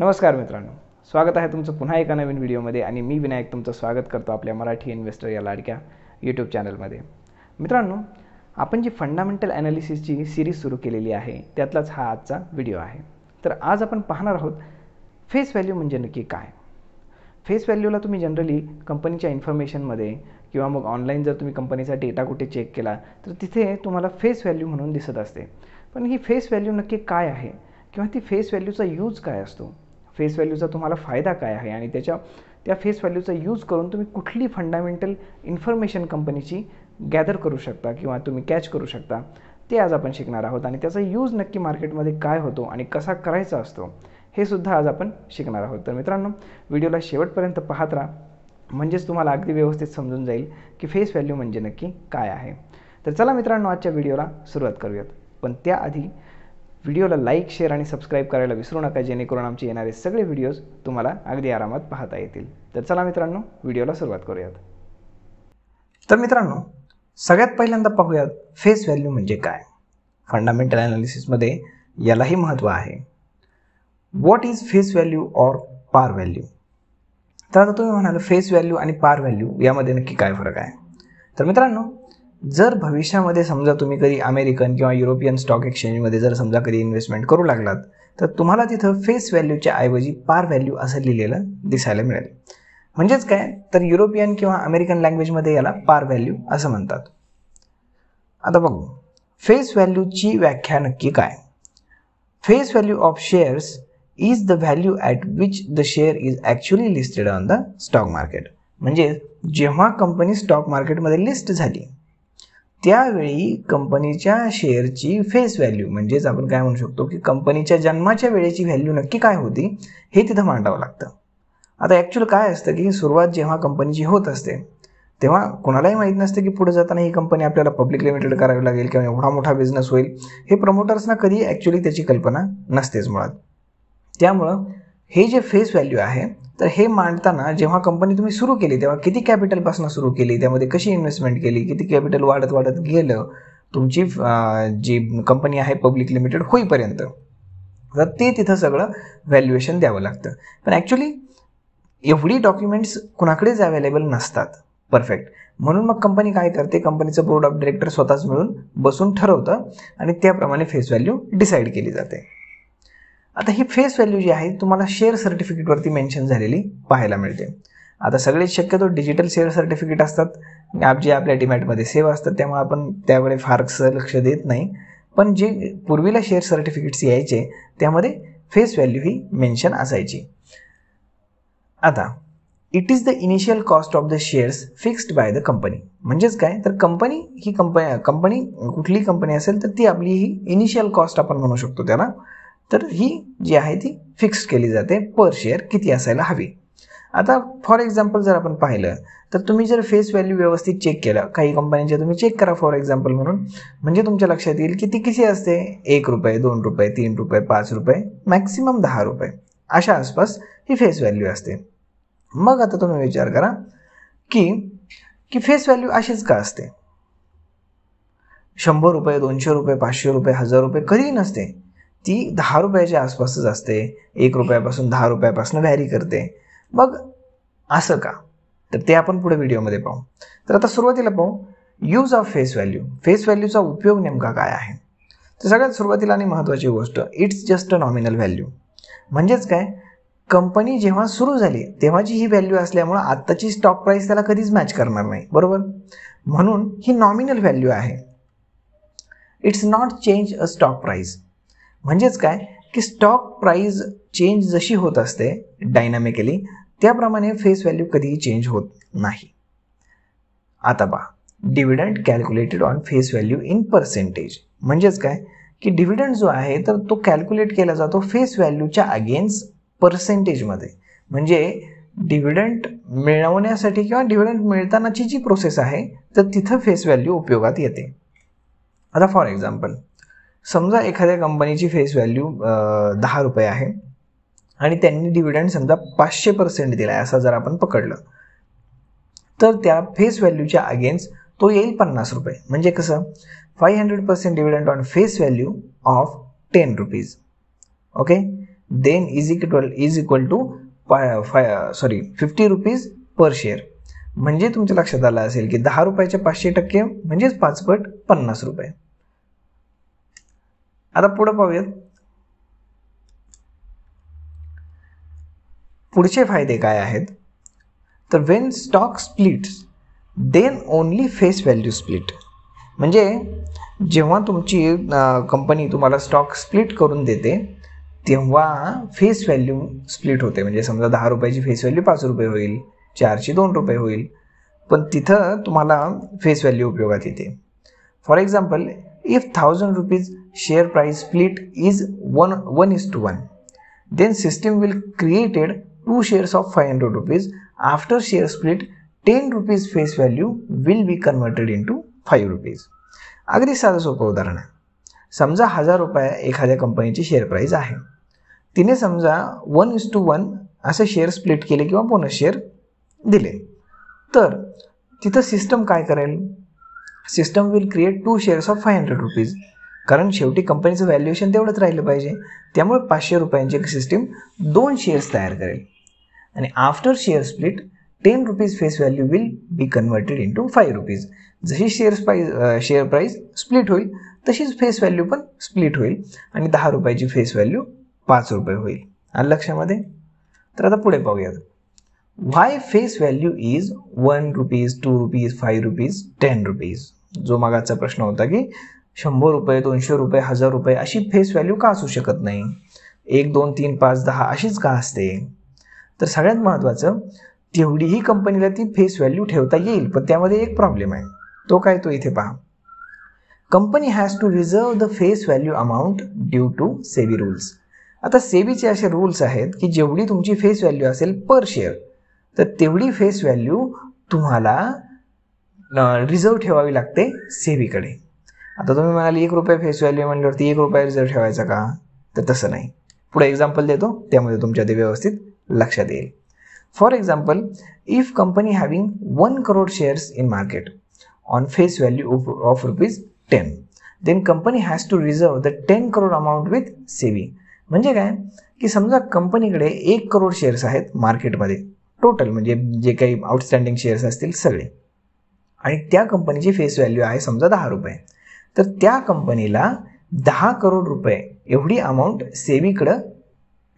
नमस्कार मित्रांनो स्वागत आहे तुमचं पुन्हा एका नवीन व्हिडिओमध्ये आणि मी विनायक तुमचं स्वागत करतो आपल्या मराठी इन्व्हेस्टर या लाडक्या यूट्यूब चॅनलमध्ये मित्रांनो आपण जी फंडामेंटल ॲनालिसिसची सिरीज सुरू केलेली आहे त्यातलाच हा आजचा व्हिडिओ आहे तर आज आपण पाहणार आहोत फेस व्हॅल्यू म्हणजे नक्की काय फेस व्हॅल्यूला तुम्ही जनरली कंपनीच्या इन्फॉर्मेशनमध्ये किंवा मग ऑनलाईन जर तुम्ही कंपनीचा डेटा कुठे चेक केला तर तिथे तुम्हाला फेस व्हॅल्यू म्हणून दिसत असते पण ही फेस व्हॅल्यू नक्की काय आहे किंवा ती फेस व्हॅल्यूचा यूज काय असतो फेस व्हॅल्यूचा तुम्हाला फायदा काय आहे आणि त्याच्या त्या फेस व्हॅल्यूचा यूज करून तुम्ही कुठली फंडामेंटल इन्फॉर्मेशन कंपनीची गॅदर करू शकता किंवा तुम्ही कॅच करू शकता ते आज आपण शिकणार आहोत आणि त्याचा यूज नक्की मार्केटमध्ये काय होतो आणि कसा करायचा असतो हे सुद्धा आज आपण शिकणार आहोत तर मित्रांनो व्हिडिओला शेवटपर्यंत पाहत राहा म्हणजेच तुम्हाला अगदी व्यवस्थित समजून जाईल की फेस व्हॅल्यू म्हणजे नक्की काय आहे तर चला मित्रांनो आजच्या व्हिडिओला सुरुवात करूयात पण त्याआधी व्हिडिओला लाईक शेअर आणि सबस्क्राईब करायला विसरू नका जेणेकरून आमचे येणारे सगळे व्हिडिओज तुम्हाला अगदी आरामात पाहता येतील तर चला मित्रांनो व्हिडिओला सुरुवात करूयात तर मित्रांनो सगळ्यात पहिल्यांदा पाहूयात फेस व्हॅल्यू म्हणजे काय फंडामेंटल अनालिसिसमध्ये यालाही महत्त्व आहे what is face value or par value तर आता तुम्ही म्हणाल फेस व्हॅल्यू आणि पार व्हॅल्यू यामध्ये नक्की काय फरक आहे तर मित्रांनो जर भविष्यामध्ये समजा तुम्ही कधी अमेरिकन किंवा युरोपियन स्टॉक एक्सचेंजमध्ये जर समजा कधी इन्व्हेस्टमेंट करू लागलात तर तुम्हाला तिथं फेस व्हॅल्यूच्या ऐवजी पार व्हॅल्यू असं लिहिलेलं दिसायला मिळेल म्हणजेच काय तर युरोपियन किंवा अमेरिकन लँग्वेजमध्ये याला पार व्हॅल्यू असं म्हणतात आता बघू फेस व्हॅल्यूची व्याख्या नक्की काय face value of shares is the value at which the share is actually listed on the stock market म्हणजे जेव्हा कंपनी स्टॉक मार्केटमध्ये लिस्ट झाली त्यावेळी कंपनीच्या शेअरची फेस व्हॅल्यू म्हणजेच आपण काय म्हणू शकतो की कंपनीच्या जन्माच्या वेळेची व्हॅल्यू नक्की काय होती हे तिथं मांडावं लागतं आता ॲक्च्युअल काय असतं की सुरुवात जेव्हा कंपनीची होत असते तेव्हा कोणालाही माहीत नसतं की पुढे जाताना ही कंपनी आपल्याला पब्लिक लिमिटेड करावी लागेल किंवा एवढा मोठा बिझनेस होईल हे प्रमोटर्सना कधी ॲक्च्युली त्याची कल्पना नसतेच मुळात त्यामुळं हे जे फेस व्हॅल्यू आहे तर हे मांडताना जेव्हा कंपनी तुम्ही सुरू केली तेव्हा किती कॅपिटलपासून सुरू केली त्यामध्ये कशी इन्व्हेस्टमेंट केली किती कॅपिटल वाढत वाढत गेलं तुमची जी कंपनी आहे पब्लिक लिमिटेड होईपर्यंत तर ते तिथं सगळं व्हॅल्युएशन द्यावं लागतं पण ॲक्च्युली एवढी डॉक्युमेंट्स कुणाकडेच अवेलेबल नसतात परफेक्ट म्हणून मग कंपनी काय करते कंपनीचं बोर्ड ऑफ डिरेक्टर स्वतःच मिळून बसून ठरवतं आणि त्याप्रमाणे फेस व्हॅल्यू डिसाईड केली जाते आता ही फेस व्हॅल्यू जी आहे तुम्हाला शेअर सर्टिफिकेटवरती मेन्शन झालेली पाहायला मिळते आता सगळेच शक्यतो डिजिटल शेअर सर्टिफिकेट असतात आप जे आपल्या डिमॅटमध्ये सेव्ह असतात त्यामुळे आपण त्याकडे फारसं लक्ष देत नाही पण जे पूर्वीला शेअर सर्टिफिकेट्स यायचे त्यामध्ये फेस व्हॅल्यू ही मेन्शन असायची आता it is the initial cost of the shares fixed by the company म्हणजेच काय तर कंपनी ही कंपनी कंपनी कुठली कंपनी असेल तर ती आपली ही इनिशियल कॉस्ट आपण म्हणू शकतो त्याला तर ही जी आहे ती फिक्स केली जाते पर शेअर किती असायला हवी आता फॉर एक्झाम्पल जर आपण पाहिलं तर तुम्ही जर फेस व्हॅल्यू व्यवस्थित चेक केलं काही कंपन्यांच्या तुम्ही चेक करा फॉर एक्झाम्पल म्हणून म्हणजे तुमच्या लक्षात येईल की ती किती असते एक रुपये दोन रुपये तीन रुपये पाच रुपये मॅक्सिमम दहा रुपये अशा आसपास ही फेस व्हॅल्यू असते मग आता तुम्ही विचार करा की की फेस व्हॅल्यू अशीच का असते शंभर रुपये दोनशे रुपये पाचशे रुपये हजार रुपये कधीही नसते ती दहा रुपयाच्या आसपासच असते एक रुपयापासून दहा रुपयापासून व्हॅरी करते मग असं का तर ते आपण पुढे व्हिडिओमध्ये पाहू तर आता सुरुवातीला पाहू use of face value face व्हॅल्यूचा उपयोग नेमका काय आहे तर सगळ्यात सुरुवातीला आणि महत्त्वाची गोष्ट it's just a nominal value म्हणजेच काय कंपनी जेव्हा सुरू झाली तेव्हाची ही व्हॅल्यू असल्यामुळं आत्ताची स्टॉक प्राईस त्याला कधीच मॅच करणार नाही बरोबर म्हणून ही नॉमिनल व्हॅल्यू आहे it's not change a stock price म्हणजेच काय की स्टॉक प्राईज चेंज जशी होत असते डायनामिकली त्याप्रमाणे फेस व्हॅल्यू कधीही चेंज होत नाही आता बा dividend calculated on face value in percentage म्हणजेच काय की डिव्हिडंट जो आहे तर तो कॅल्क्युलेट केला जातो फेस व्हॅल्यूच्या अगेन्स्ट पर्सेंटेजमध्ये म्हणजे डिव्हिडंट मिळवण्यासाठी किंवा डिव्हिडंट मिळतानाची जी प्रोसेस आहे तर तिथं फेस व्हॅल्यू उपयोगात येते आता फॉर एक्झाम्पल समजा एखाद्या कंपनीची फेस व्हॅल्यू दहा रुपये आहे आणि त्यांनी डिव्हिडंड समजा पाचशे पर्सेंट दिला आहे असं जर आपण पकडलं तर त्या फेस व्हॅल्यूच्या अगेन्स्ट तो येईल पन्नास रुपये म्हणजे कसं five hundred percent dividend on face value of ten rupees okay then is equal is equal to five sorry fifty rupees per share म्हणजे तुमच्या लक्षात आलं असेल की दहा रुपयाचे पाचशे टक्के म्हणजेच पाचपट पन्नास रुपये आता पुढं पाहूयात पुढचे फायदे काय आहेत तर when stock splits then only face value split म्हणजे जेव्हा तुमची कंपनी तुम्हाला स्टॉक स्प्लिट करून देते तेव्हा फेस व्हॅल्यू स्प्लिट होते म्हणजे समजा दहा रुपयाची फेस व्हॅल्यू पाच रुपये होईल चारशे दोन रुपये होईल पण तिथं तुम्हाला फेस व्हॅल्यू उपयोगात येते for example If 1000 rupees share price split is 1, 1 is to 1, then system will created two shares of 500 rupees. After share split, 10 rupees face value will be converted into 5 rupees. अगदी साधं सोपं उदाहरण आहे समजा हजार रुपये एखाद्या कंपनीची शेअर price आहे तिने समजा वन इज टू वन असे शेअर स्प्लिट केले किंवा बोनस शेअर दिले तर तिथं सिस्टम काय करेल system will create two shares of five hundred rupees कारण शेवटी कंपनीचं व्हॅल्युएशन तेवढंच राहिलं पाहिजे त्यामुळे पाचशे रुपयांची एक सिस्टीम दोन शेअर्स तयार करेल आणि after share split ten rupees face value will be converted into five rupees जशी shares price share price split होईल तशीच फेस व्हॅल्यू पण स्प्लिट होईल आणि दहा रुपयाची फेस व्हॅल्यू पाच रुपये होईल आणि लक्षामध्ये तर आता पुढे पाहूयात why face value is one rupees two rupees five rupees ten rupees जो मागाचा प्रश्न होता की शंभर रुपये दोनशे रुपये हजार रुपये अशी फेस व्हॅल्यू का असू शकत नाही एक दोन तीन पाच दहा अशीच का असते तर सगळ्यात महत्त्वाचं तेवढीही कंपनीला ती फेस व्हॅल्यू ठेवता येईल पण त्यामध्ये एक प्रॉब्लेम आहे तो काय तो इथे पहा company has to reserve the face value amount due to SEBI rules आता सेबीचे असे रूल्स आहेत की जेवढी तुमची फेस व्हॅल्यू असेल पर शेअर तर तेवढी फेस व्हॅल्यू तुम्हाला रिझर्व ठेवावी लागते सेवीकडे आता तुम्ही म्हणाल एक रुपये फेस व्हॅल्यू म्हटल्यावरती एक रुपया रिझर्व ठेवायचा का तर तसं नाही पुढे एक्झाम्पल देतो त्यामध्ये तुमच्या ते व्यवस्थित लक्षात येईल for example if company having one crore shares in market on face value of rupees ten then company has to reserve the ten crore amount with SEBI म्हणजे काय की समजा कंपनीकडे एक करोड शेअर्स आहेत मार्केटमध्ये टोटल म्हणजे जे काही आउटस्टँडिंग शेअर्स असतील सगळे आणि त्या कंपनीची फेस व्हॅल्यू आहे समजा दहा रुपये तर त्या कंपनीला दहा करोड रुपये एवढी अमाऊंट सेबीकडं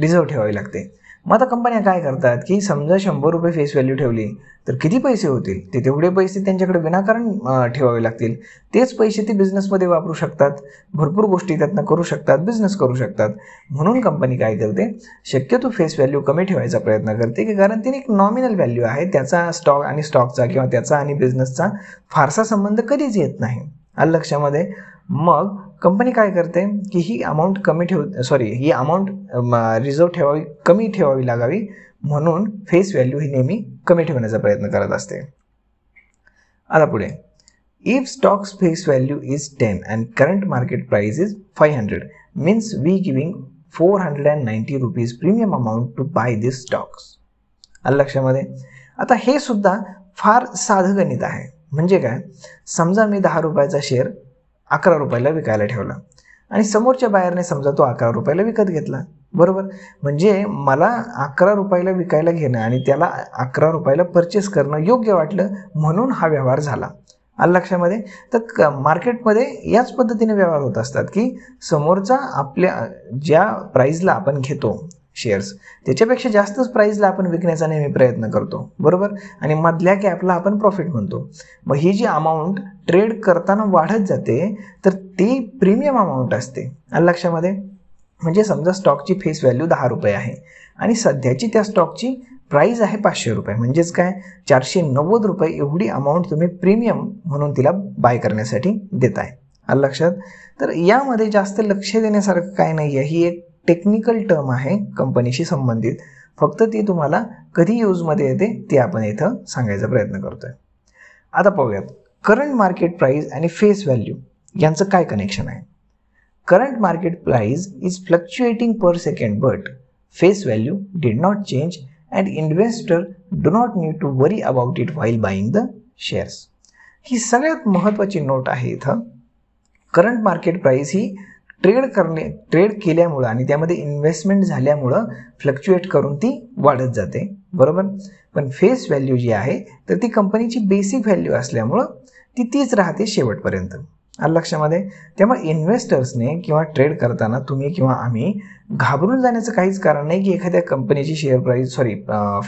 रिझर्व ठेवावी लागते मग आता कंपन्या काय करतात की समजा शंभर रुपये फेस व्हॅल्यू ठेवली तर किती पैसे होतील ते तेवढे पैसे त्यांच्याकडे विनाकारण ठेवावे लागतील तेच पैसे ते बिझनेसमध्ये वापरू शकतात भरपूर गोष्टी त्यातनं करू शकतात बिझनेस करू शकतात म्हणून कंपनी काय करते शक्यतो फेस व्हॅल्यू कमी ठेवायचा प्रयत्न करते की कारण तिने एक नॉमिनल व्हॅल्यू आहे त्याचा स्टॉक आणि स्टॉकचा किंवा त्याचा आणि बिझनेसचा फारसा संबंध कधीच येत नाही आ लक्षामध्ये मग कंपनी काय करते की ही अमाऊंट कमी ठेव सॉरी ही अमाऊंट रिझर्व ठेवावी कमी ठेवावी लागावी म्हणून फेस व्हॅल्यू ही नेहमी कमी ठेवण्याचा प्रयत्न करत असते आता पुढे if stocks face value is ten and current market price is five hundred means we giving four hundred and ninety rupees premium amount to buy this stocks आलं लक्षामध्ये आता हे सुद्धा फार साधं गणित आहे म्हणजे काय समजा मी दहा रुपयाचा शेअर अकरा रुपयाला विकायला ठेवला आणि समोरच्या बाहेरने समजा तो अकरा रुपयाला विकत घेतला बरोबर म्हणजे मला अकरा रुपयाला विकायला घेणं आणि त्याला अकरा रुपयाला परचेस करणं योग्य वाटलं म्हणून हा व्यवहार झाला आलं लक्षामध्ये तर क मार्केटमध्ये याच पद्धतीने व्यवहार होत असतात की समोरचा आपल्या ज्या प्राईजला आपण घेतो शेअर्स त्याच्यापेक्षा जास्तच प्राईजला आपण विकण्याचा नेहमी प्रयत्न करतो बरोबर आणि मधल्या कॅपला आपण प्रॉफिट म्हणतो मग ही जी अमाऊंट ट्रेड करताना वाढत जाते तर ती प्रीमियम अमाऊंट असते लक्षामध्ये म्हणजे समजा स्टॉकची फेस व्हॅल्यू दहा रुपये आहे आणि सध्याची त्या स्टॉकची प्राईज आहे पाचशे रुपये म्हणजेच काय चारशे नव्वद रुपये एवढी अमाऊंट तुम्ही प्रीमियम म्हणून तिला बाय करण्यासाठी देत आहे आलं लक्षात तर यामध्ये जास्त लक्ष देण्यासारखं काय नाही आहे ही एक टेक्निकल टर्म आहे कंपनीशी संबंधित फक्त ती तुम्हाला कधी यूजमध्ये येते ते आपण इथं सांगायचा प्रयत्न करतोय आता पाहूयात करंट मार्केट प्राईज आणि फेस व्हॅल्यू यांचं काय कनेक्शन आहे current market price is fluctuating per second but face value did not change and investor do not need to worry about it while buying the shares ही सगळ्यात महत्त्वाची note आहे इथं current market price ही trade करणे trade केल्यामुळं आणि त्यामध्ये इन्व्हेस्टमेंट झाल्यामुळं फ्लक्च्युएट करून ती वाढत जाते बरोबर पण फेस व्हॅल्यू जी आहे तर ती कंपनीची बेसिक व्हॅल्यू असल्यामुळं ती तीच राहते शेवटपर्यंत आलं लक्षामध्ये त्यामुळे इन्व्हेस्टर्सने किंवा ट्रेड करताना तुम्ही किंवा आम्ही घाबरून जाण्याचं काहीच कारण नाही की एखाद्या कंपनीची share price sorry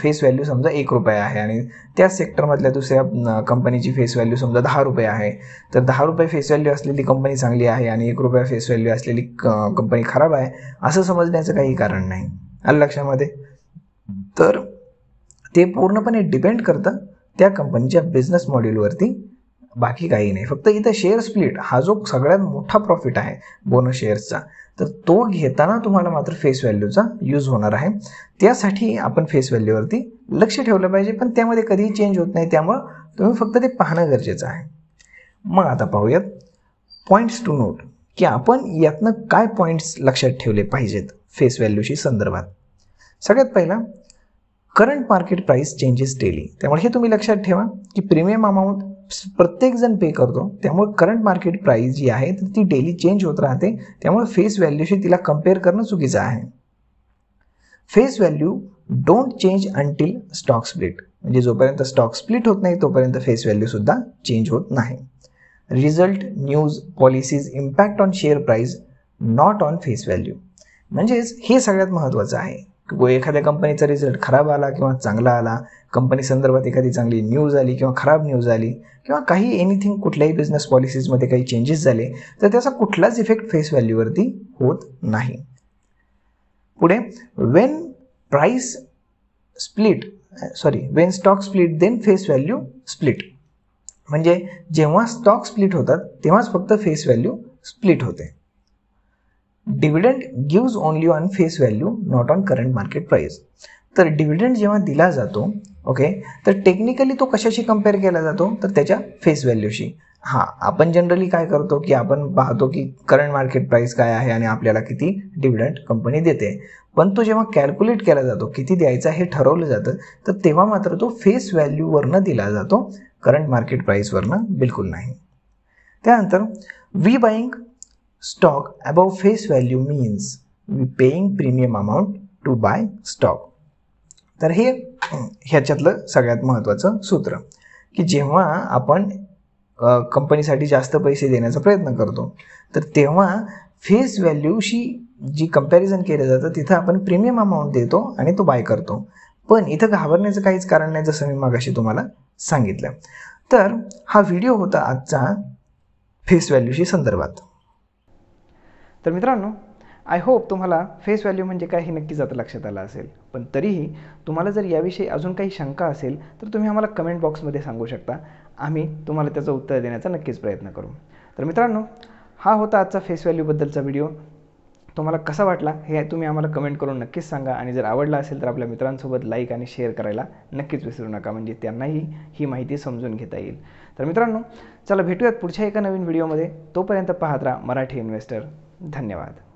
face value समजा एक रुपये आहे आणि त्या सेक्टरमधल्या दुसऱ्या कंपनीची फेस व्हॅल्यू समजा दहा रुपये आहे तर दहा रुपये फेस व्हॅल्यू असलेली कंपनी चांगली आहे आणि एक रुपया फेस व्हॅल्यू असलेली कंपनी खराब आहे असं समजण्याचं काही कारण नाही आलं लक्षामध्ये तर ते पूर्णपणे डिपेंड करतं त्या कंपनीच्या बिझनेस मॉडेलवरती बाकी काही नाही फक्त इथं शेअर स्प्लिट हा जो सगळ्यात मोठा प्रॉफिट आहे बोनस शेअर्सचा तर तो घेताना तुम्हाला मात्र फेस व्हॅल्यूचा यूज होणार आहे त्यासाठी आपण फेस व्हॅल्यूवरती लक्ष ठेवलं पाहिजे पण त्यामध्ये कधीही चेंज होत नाही त्यामुळं तुम्ही फक्त ते पाहणं गरजेचं आहे मग आता पाहूयात पॉईंट्स टू नोट की आपण यातनं काय पॉईंट्स लक्षात ठेवले पाहिजेत फेस व्हॅल्यूशी संदर्भात सगळ्यात पहिला current market price changes daily त्यामुळे हे तुम्ही लक्षात ठेवा की प्रीमियम अमाऊंट प्रत्येकजण पे करतो त्यामुळे करंट मार्केट प्राईस जी आहे तर ती डेली चेंज होत राहते त्यामुळे फेस व्हॅल्यूशी तिला कम्पेअर करणं चुकीचं आहे face value don't change until stock split म्हणजे जोपर्यंत स्टॉक स्प्लिट होत नाही तोपर्यंत फेस व्हॅल्यूसुद्धा चेंज होत नाही result news policies impact on share price not on face value म्हणजेच हे सगळ्यात महत्त्वाचं आहे एखाद्या कंपनीचा रिझल्ट खराब आला किंवा चांगला आला कंपनी संदर्भात एखादी चांगली न्यूज आली किंवा खराब न्यूज आली किंवा काही एनिथिंग कुठल्याही बिझनेस पॉलिसीजमध्ये काही चेंजेस झाले तर त्याचा कुठलाच इफेक्ट फेस व्हॅल्यूवरती होत नाही पुढे when price split sorry when stock split then face value split म्हणजे जेव्हा स्टॉक स्प्लिट होतात तेव्हाच फक्त फेस व्हॅल्यू स्प्लिट होते dividend gives only on face value not on current market price तर डिव्हिडंड जेव्हा दिला जातो ओके तर टेक्निकली तो कशाशी कम्पेअर केला जातो तर त्याच्या फेस व्हॅल्यूशी हां आपण जनरली काय करतो की आपण पाहतो की करंट मार्केट प्राईस काय आहे आणि आपल्याला किती डिव्हिडंट कंपनी देते पण तो जेव्हा कॅल्क्युलेट केला जातो किती द्यायचा हे ठरवलं जातं तर तेव्हा मात्र तो फेस व्हॅल्यूवरनं दिला जातो करंट मार्केट प्राईसवरनं बिलकुल नाही त्यानंतर we buying stock above face value means we paying premium amount to buy stock तर हे ह्याच्यातलं सगळ्यात महत्त्वाचं सूत्र की जेव्हा आपण कंपनीसाठी जास्त पैसे देण्याचा प्रयत्न करतो तर तेव्हा फेस व्हॅल्यूशी जी कंपॅरिझन केलं जातं तिथं आपण प्रीमियम अमाऊंट देतो आणि तो बाय करतो पण इथं घाबरण्याचं काहीच कारण नाही जसं मी मागाशी तुम्हाला सांगितलं तर हा व्हिडिओ होता आजचा फेस व्हॅल्यूशी संदर्भात तर मित्रांनो आय होप तुम्हाला फेस व्हॅल्यू म्हणजे काय हे नक्कीच आता लक्षात आलं असेल पण तरीही तुम्हाला जर याविषयी अजून काही शंका असेल तर तुम्ही आम्हाला कमेंट बॉक्समध्ये सांगू शकता आम्ही तुम्हाला त्याचं उत्तर देण्याचा नक्कीच प्रयत्न करू तर मित्रांनो हा होता आजचा फेस व्हॅल्यूबद्दलचा व्हिडिओ तुम्हाला कसा वाटला हे तुम्ही आम्हाला कमेंट करून नक्कीच सांगा आणि जर आवडला असेल तर आपल्या मित्रांसोबत लाईक आणि शेअर करायला नक्कीच विसरू नका म्हणजे त्यांनाही ही माहिती समजून घेता येईल तर मित्रांनो चला भेटूयात पुढच्या एका नवीन व्हिडिओमध्ये तोपर्यंत पाहत राहा मराठी इन्व्हेस्टर धन्यवाद